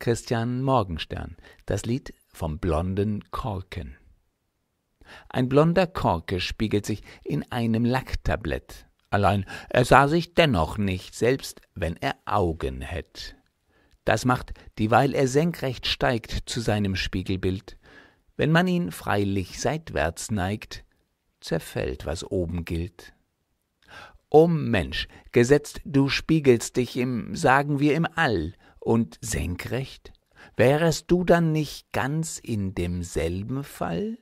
Christian Morgenstern, das Lied vom blonden Korken. Ein blonder Korke spiegelt sich in einem Lacktablett. Allein er sah sich dennoch nicht, selbst wenn er Augen hätt. Das macht, dieweil er senkrecht steigt zu seinem Spiegelbild. Wenn man ihn freilich seitwärts neigt, zerfällt, was oben gilt. O Mensch, gesetzt du spiegelst dich im, sagen wir im All, und senkrecht? Wärest du dann nicht ganz in demselben Fall?